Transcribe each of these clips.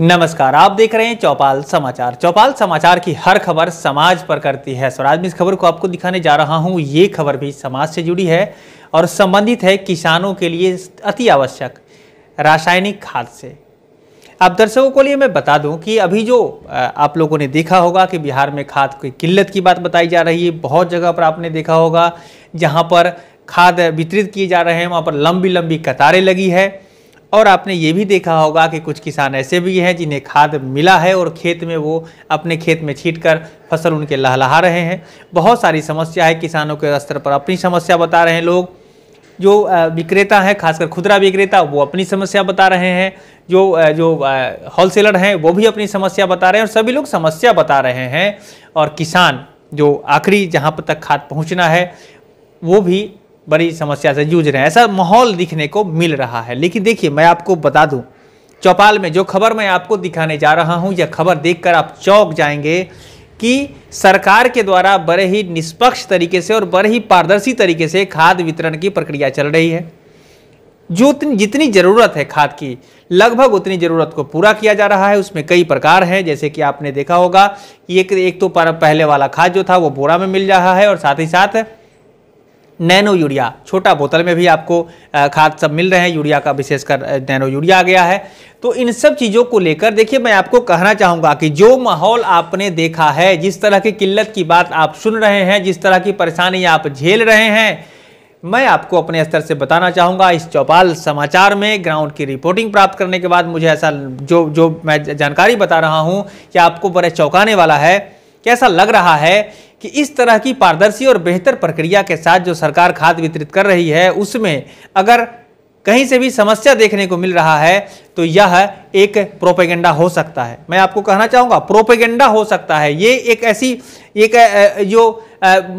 नमस्कार आप देख रहे हैं चौपाल समाचार चौपाल समाचार की हर खबर समाज पर करती है स्वराज में इस खबर को आपको दिखाने जा रहा हूं ये खबर भी समाज से जुड़ी है और संबंधित है किसानों के लिए अति आवश्यक रासायनिक खाद से अब दर्शकों को लिए मैं बता दूं कि अभी जो आप लोगों ने देखा होगा कि बिहार में खाद की किल्लत की बात बताई जा रही है बहुत जगह पर आपने देखा होगा जहाँ पर खाद वितरित किए जा रहे हैं वहाँ पर लंबी लंबी कतारें लगी है और आपने ये भी देखा होगा कि कुछ किसान ऐसे भी हैं जिन्हें खाद मिला है और खेत में वो अपने खेत में छीट कर फसल उनके लहलहा रहे हैं बहुत सारी समस्या है किसानों के स्तर पर अपनी समस्या बता रहे हैं लोग जो विक्रेता हैं खासकर खुदरा विक्रेता वो अपनी समस्या बता रहे हैं जो जो होलसेलर हैं वो भी अपनी समस्या बता रहे हैं और सभी लोग समस्या बता रहे हैं और किसान जो आखिरी जहाँ तक खाद पहुँचना है वो भी बड़ी समस्या से जूझ रहे हैं ऐसा माहौल दिखने को मिल रहा है लेकिन देखिए मैं आपको बता दूं चौपाल में जो खबर मैं आपको दिखाने जा रहा हूं यह खबर देखकर आप चौंक जाएंगे कि सरकार के द्वारा बड़े ही निष्पक्ष तरीके से और बड़े ही पारदर्शी तरीके से खाद वितरण की प्रक्रिया चल रही है जो जितनी ज़रूरत है खाद की लगभग उतनी ज़रूरत को पूरा किया जा रहा है उसमें कई प्रकार हैं जैसे कि आपने देखा होगा कि एक एक तो पहले वाला खाद जो था वो बोरा में मिल रहा है और साथ ही साथ नैनो यूरिया छोटा बोतल में भी आपको खाद सब मिल रहे हैं यूरिया का विशेषकर नैनो यूरिया आ गया है तो इन सब चीज़ों को लेकर देखिए मैं आपको कहना चाहूँगा कि जो माहौल आपने देखा है जिस तरह की किल्लत की बात आप सुन रहे हैं जिस तरह की परेशानी आप झेल रहे हैं मैं आपको अपने स्तर से बताना चाहूँगा इस चौपाल समाचार में ग्राउंड की रिपोर्टिंग प्राप्त करने के बाद मुझे ऐसा जो जो मैं जानकारी बता रहा हूँ कि आपको बड़े चौंकाने वाला है कैसा लग रहा है कि इस तरह की पारदर्शी और बेहतर प्रक्रिया के साथ जो सरकार खाद वितरित कर रही है उसमें अगर कहीं से भी समस्या देखने को मिल रहा है तो यह एक प्रोपेगेंडा हो सकता है मैं आपको कहना चाहूँगा प्रोपेगेंडा हो सकता है ये एक ऐसी एक जो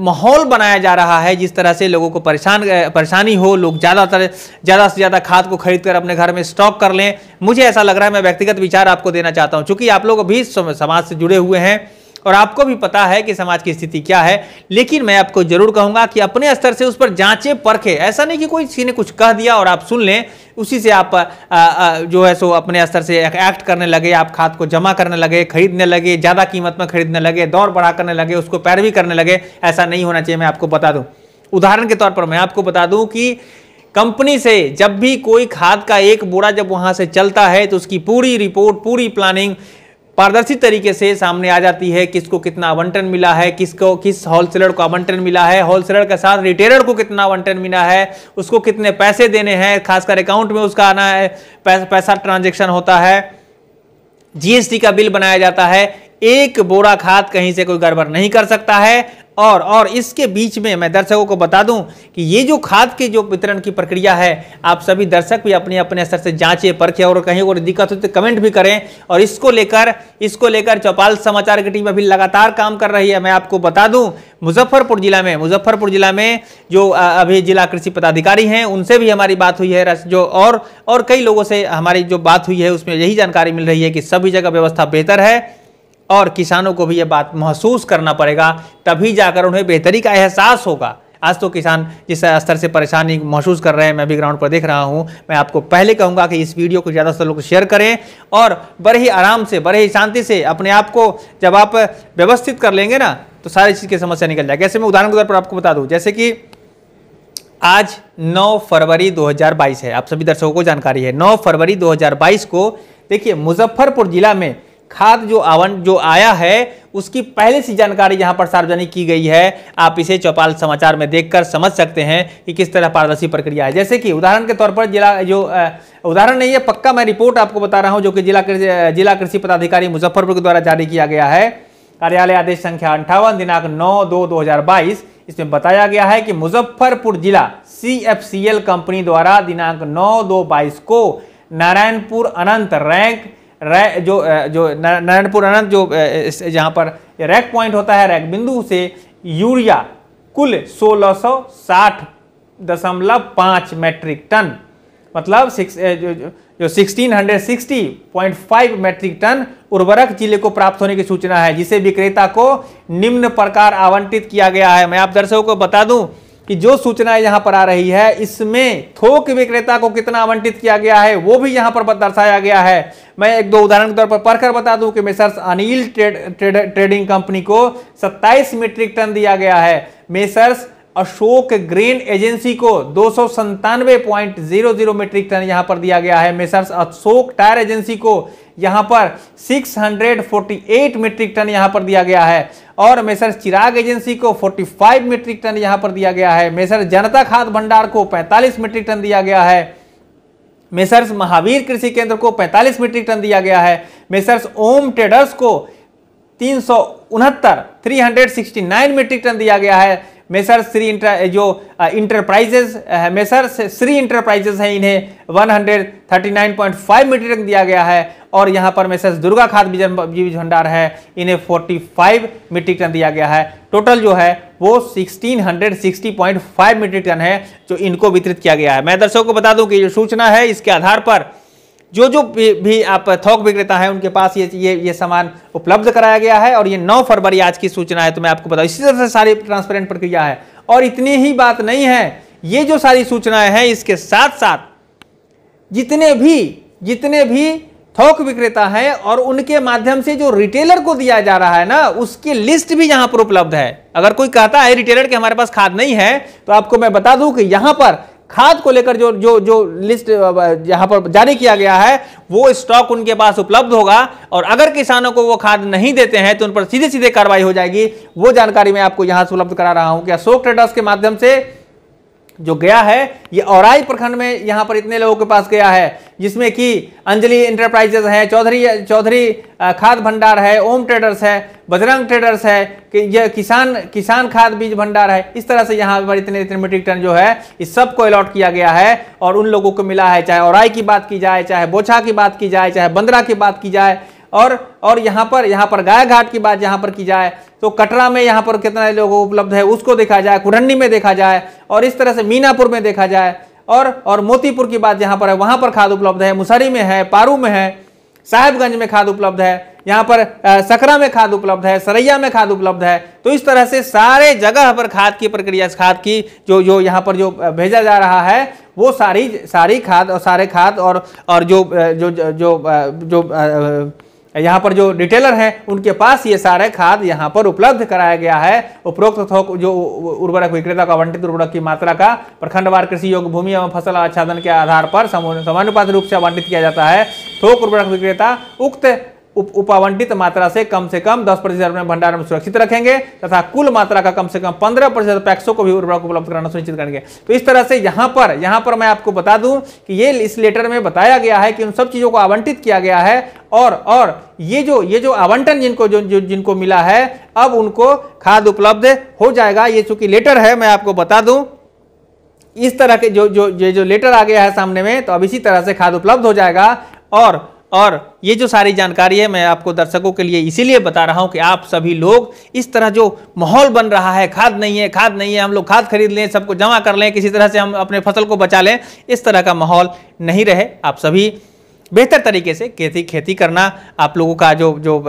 माहौल बनाया जा रहा है जिस तरह से लोगों को परेशान परेशानी हो लोग ज़्यादातर ज़्यादा से ज़्यादा खाद को खरीद कर अपने घर में स्टॉक कर लें मुझे ऐसा लग रहा है मैं व्यक्तिगत विचार आपको देना चाहता हूँ चूँकि आप लोग अभी समाज से जुड़े हुए हैं और आपको भी पता है कि समाज की स्थिति क्या है लेकिन मैं आपको जरूर कहूंगा कि अपने स्तर से उस पर जांचे परखे ऐसा नहीं कि कोई किसी ने कुछ कह दिया और आप सुन लें उसी से आप आ, आ, जो है सो अपने स्तर से एक्ट करने लगे आप खाद को जमा करने लगे खरीदने लगे ज़्यादा कीमत में खरीदने लगे दौड़ बढ़ा करने लगे उसको पैरवी करने लगे ऐसा नहीं होना चाहिए मैं आपको बता दूँ उदाहरण के तौर पर मैं आपको बता दूँ कि कंपनी से जब भी कोई खाद का एक बोरा जब वहाँ से चलता है तो उसकी पूरी रिपोर्ट पूरी प्लानिंग पारदर्शी तरीके से सामने आ जाती है किसको कितना आवंटन मिला है किसको किस होलसेलर को आवंटन मिला है होलसेलर के साथ रिटेलर को कितना आवंटन मिला है उसको कितने पैसे देने हैं खासकर अकाउंट में उसका आना है पैसा ट्रांजेक्शन होता है जीएसटी का बिल बनाया जाता है एक बोरा खाद कहीं से कोई गड़बड़ नहीं कर सकता है और और इसके बीच में मैं दर्शकों को बता दूं कि ये जो खाद के जो वितरण की प्रक्रिया है आप सभी दर्शक भी अपने अपने स्तर से जांचें परखें और कहीं और दिक्कत हो तो कमेंट भी करें और इसको लेकर इसको लेकर चौपाल समाचार की टीम अभी लगातार काम कर रही है मैं आपको बता दूं मुजफ्फरपुर जिला में मुजफ्फरपुर जिला में जो अभी जिला कृषि पदाधिकारी हैं उनसे भी हमारी बात हुई है जो और और कई लोगों से हमारी जो बात हुई है उसमें यही जानकारी मिल रही है कि सभी जगह व्यवस्था बेहतर है और किसानों को भी ये बात महसूस करना पड़ेगा तभी जाकर उन्हें बेहतरी का एहसास होगा आज तो किसान जिस स्तर से परेशानी महसूस कर रहे हैं मैं भी ग्राउंड पर देख रहा हूँ मैं आपको पहले कहूँगा कि इस वीडियो को ज़्यादा से लोग शेयर करें और बड़े ही आराम से बड़े ही शांति से अपने आप को जब आप व्यवस्थित कर लेंगे ना तो सारी चीज़ की समस्या निकल जाएगी कैसे मैं उदाहरण के तौर पर आपको बता दूँ जैसे कि आज नौ फरवरी दो है आप सभी दर्शकों को जानकारी है नौ फरवरी दो को देखिए मुजफ्फरपुर जिला में खाद जो आवंट जो आया है उसकी पहले से जानकारी यहां पर सार्वजनिक की गई है आप इसे चौपाल समाचार में देखकर समझ सकते हैं कि किस तरह पारदर्शी प्रक्रिया है जैसे कि उदाहरण के तौर पर जिला जो उदाहरण नहीं है पक्का मैं रिपोर्ट आपको बता रहा हूं जो कि जिला जिला कृषि पदाधिकारी मुजफ्फरपुर के द्वारा जारी किया गया है कार्यालय आदेश संख्या अंठावन दिनांक नौ दो दो इसमें बताया गया है कि मुजफ्फरपुर जिला सी कंपनी द्वारा दिनांक नौ दो बाईस को नारायणपुर अनंत रैंक रै, जो जो नारायणपुर अनंत जो जहाँ पर रैक पॉइंट होता है रैक बिंदु से यूरिया कुल सोलह सौ साठ दशमलव पाँच मैट्रिक टन मतलब सिक्स जो जो sixteen hundred sixty point five metric ton उर्वरक जिले को प्राप्त होने की सूचना है जिसे विक्रेता को निम्न प्रकार आवंटित किया गया है मैं आप दर्शकों को बता दूं कि जो सूचना यहां पर आ रही है इसमें थोक विक्रेता को कितना आवंटित किया गया है वो भी यहां पर दर्शाया गया है मैं एक दो उदाहरण के तौर पर पढ़कर बता दूं कि messrs Anil trade, trade, trading company को 27 मीट्रिक टन दिया गया है मेसर्स अशोक ग्रेन एजेंसी को दो मीट्रिक टन यहां पर दिया गया है मेसर्स अशोक टायर एजेंसी को यहाँ पर 648 मीट्रिक टन यहाँ पर दिया गया है और मेसर चिराग एजेंसी को 45 मीट्रिक टन यहाँ पर दिया गया है मेसर जनता खाद भंडार को 45 मीट्रिक टन दिया गया है मेसर्स महावीर कृषि केंद्र को 45 मीट्रिक टन दिया गया है मेसर्स ओम ट्रेडर्स को तीन सौ उनहत्तर मीट्रिक टन दिया गया है मेसर श्री इंटर जो इंटरप्राइजेज मेसर श्री इंटरप्राइजेज हैं इन्हें 139.5 मीटर तक दिया गया है और यहाँ पर मेसर दुर्गा खाद बीज भंडार है इन्हें 45 मीट्रिक टन दिया गया है टोटल जो है वो 1660.5 मीट्रिक टन है जो इनको वितरित किया गया है मैं दर्शकों को बता दूं कि जो सूचना है इसके आधार पर जो जो भी, भी आप थोक विक्रेता है उनके पास ये ये ये सामान उपलब्ध कराया गया है और ये 9 फरवरी आज की सूचना है तो मैं आपको बताऊँ इसी तरह से सारी ट्रांसपेरेंट प्रक्रिया है और इतनी ही बात नहीं है ये जो सारी सूचनाएं हैं इसके साथ साथ जितने भी जितने भी थोक विक्रेता हैं और उनके माध्यम से जो रिटेलर को दिया जा रहा है ना उसकी लिस्ट भी यहाँ पर उपलब्ध है अगर कोई कहता है रिटेलर के हमारे पास खाद नहीं है तो आपको मैं बता दूं कि यहाँ पर खाद को लेकर जो जो जो लिस्ट यहाँ पर जारी किया गया है वो स्टॉक उनके पास उपलब्ध होगा और अगर किसानों को वो खाद नहीं देते हैं तो उन पर सीधे सीधे कार्रवाई हो जाएगी वो जानकारी मैं आपको यहाँ से उपलब्ध करा रहा हूँ कि अशोक ट्रेडर्स के माध्यम से जो गया है ये औराई प्रखंड में यहाँ पर इतने लोगों के पास गया है जिसमें कि अंजलि इंटरप्राइजेज है चौधरी चौधरी खाद भंडार है ओम ट्रेडर्स है बजरंग ट्रेडर्स है कि यह किसान किसान खाद बीज भंडार है इस तरह से यहाँ पर इतने इतने मीट्रिक टन जो है इस सब को अलॉट किया गया है और उन लोगों को मिला है चाहे औराई की बात की जाए चाहे बोछा की बात की जाए चाहे बंदरा की बात की जाए और और यहाँ पर यहाँ पर गाय घाट की बात यहाँ पर की जाए तो कटरा में यहाँ पर कितना लोग उपलब्ध है उसको देखा जाए कुरंडी में देखा जाए और इस तरह से मीनापुर में देखा जाए और और मोतीपुर की बात जहाँ पर है वहाँ पर खाद उपलब्ध है मुसहरी में है पारू में है साहेबगंज में खाद उपलब्ध है यहाँ पर सकरा में खाद उपलब्ध है सरैया में खाद उपलब्ध है तो इस तरह से सारे जगह पर खाद की प्रक्रिया खाद की जो जो यहाँ पर जो भेजा जा रहा है वो सारी सारी खाद और सारे खाद और और जो जो जो, जो, जो, जो यहाँ पर जो रिटेलर हैं उनके पास ये सारे खाद यहाँ पर उपलब्ध कराया गया है उपरोक्त थोक जो उर्वरक विक्रेता को आवंटित उर्वरक की मात्रा का प्रखंडवार कृषि योग्य भूमि एवं फसल आच्छादन के आधार पर समानुपात रूप से आवंटित किया जाता है थोक उर्वरक विक्रेता उक्त उपावंटित मात्रा से कम से कम 10 प्रतिशत अपने भंडारण में सुरक्षित रखेंगे तथा कुल मात्रा का कम से कम 15 प्रतिशत पैक्सों को भी उर्वरक उपलब्ध कराना सुनिश्चित करेंगे तो इस तरह से यहां पर यहां पर मैं आपको बता दूं कि ये इस लेटर में बताया गया है कि उन सब चीज़ों को आवंटित किया गया है और और ये जो ये जो आवंटन जिनको जो, जो जिनको मिला है अब उनको खाद उपलब्ध हो जाएगा ये चूंकि लेटर है मैं आपको बता दूं इस तरह के जो जो ये जो लेटर आ गया है सामने में तो अब इसी तरह से खाद उपलब्ध हो जाएगा और और ये जो सारी जानकारी है मैं आपको दर्शकों के लिए इसीलिए बता रहा हूँ कि आप सभी लोग इस तरह जो माहौल बन रहा है खाद नहीं है खाद नहीं है हम लोग खाद खरीद लें सबको जमा कर लें किसी तरह से हम अपने फसल को बचा लें इस तरह का माहौल नहीं रहे आप सभी बेहतर तरीके से खेती खेती करना आप लोगों का जो जो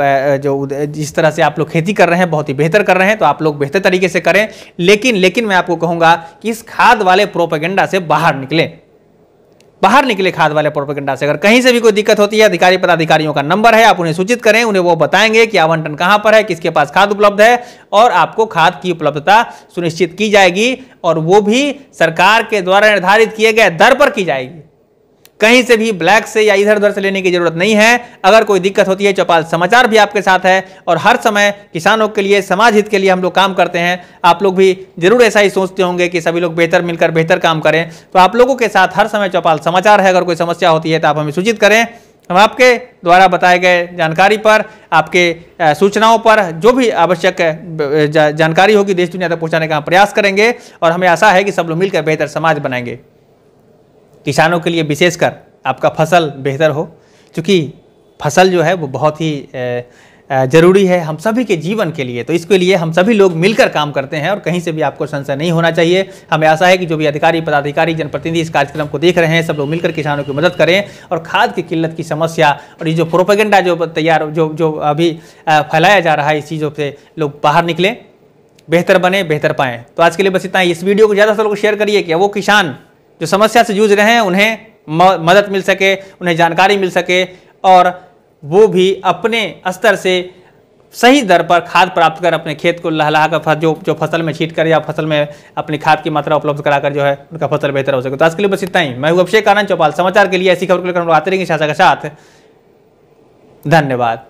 जो जिस तरह से आप लोग खेती कर रहे हैं बहुत ही बेहतर कर रहे हैं तो आप लोग बेहतर तरीके से करें लेकिन लेकिन मैं आपको कहूँगा कि इस खाद वाले प्रोपेगेंडा से बाहर निकलें बाहर निकले खाद वाले प्रोपेगेंडा से अगर कहीं से भी कोई दिक्कत होती है अधिकारी पदाधिकारियों का नंबर है आप उन्हें सूचित करें उन्हें वो बताएंगे कि आवंटन कहाँ पर है किसके पास खाद उपलब्ध है और आपको खाद की उपलब्धता सुनिश्चित की जाएगी और वो भी सरकार के द्वारा निर्धारित किए गए दर पर की जाएगी कहीं से भी ब्लैक से या इधर उधर से लेने की जरूरत नहीं है अगर कोई दिक्कत होती है चौपाल समाचार भी आपके साथ है और हर समय किसानों के लिए समाज हित के लिए हम लोग काम करते हैं आप लोग भी जरूर ऐसा ही सोचते होंगे कि सभी लोग बेहतर मिलकर बेहतर काम करें तो आप लोगों के साथ हर समय चौपाल समाचार है अगर कोई समस्या होती है तो आप हमें सूचित करें हम आपके द्वारा बताए गए जानकारी पर आपके सूचनाओं पर जो भी आवश्यक जानकारी होगी देश दुनिया तक पहुंचाने का प्रयास करेंगे और हमें आशा है कि सब लोग मिलकर बेहतर समाज बनाएंगे किसानों के लिए विशेषकर आपका फसल बेहतर हो क्योंकि फसल जो है वो बहुत ही ज़रूरी है हम सभी के जीवन के लिए तो इसके लिए हम सभी लोग मिलकर काम करते हैं और कहीं से भी आपको संशय नहीं होना चाहिए हमें आशा है कि जो भी अधिकारी पदाधिकारी जनप्रतिनिधि इस कार्यक्रम को देख रहे हैं सब लोग मिलकर किसानों की मदद करें और खाद की किल्लत की समस्या और ये जो प्रोपेगेंडा जो तैयार जो जो अभी फैलाया जा रहा है इस चीज़ों से लोग बाहर निकलें बेहतर बने बेहतर पाएँ तो आज के लिए बस इतना ही इस वीडियो को ज़्यादा से लोग शेयर करिए कि वो किसान जो समस्या से जूझ रहे हैं उन्हें मदद मिल सके उन्हें जानकारी मिल सके और वो भी अपने स्तर से सही दर पर खाद प्राप्त कर अपने खेत को लहला कर जो जो फसल में छीट कर या फसल में अपनी खाद की मात्रा उपलब्ध कराकर जो है उनका फसल बेहतर हो सके तो आज के लिए बस इतना ही मैं हूँ अभिषेक आनंद चौपाल समाचार के लिए ऐसी खबर को लेकर हम आते रहेंगे शासा के साथ धन्यवाद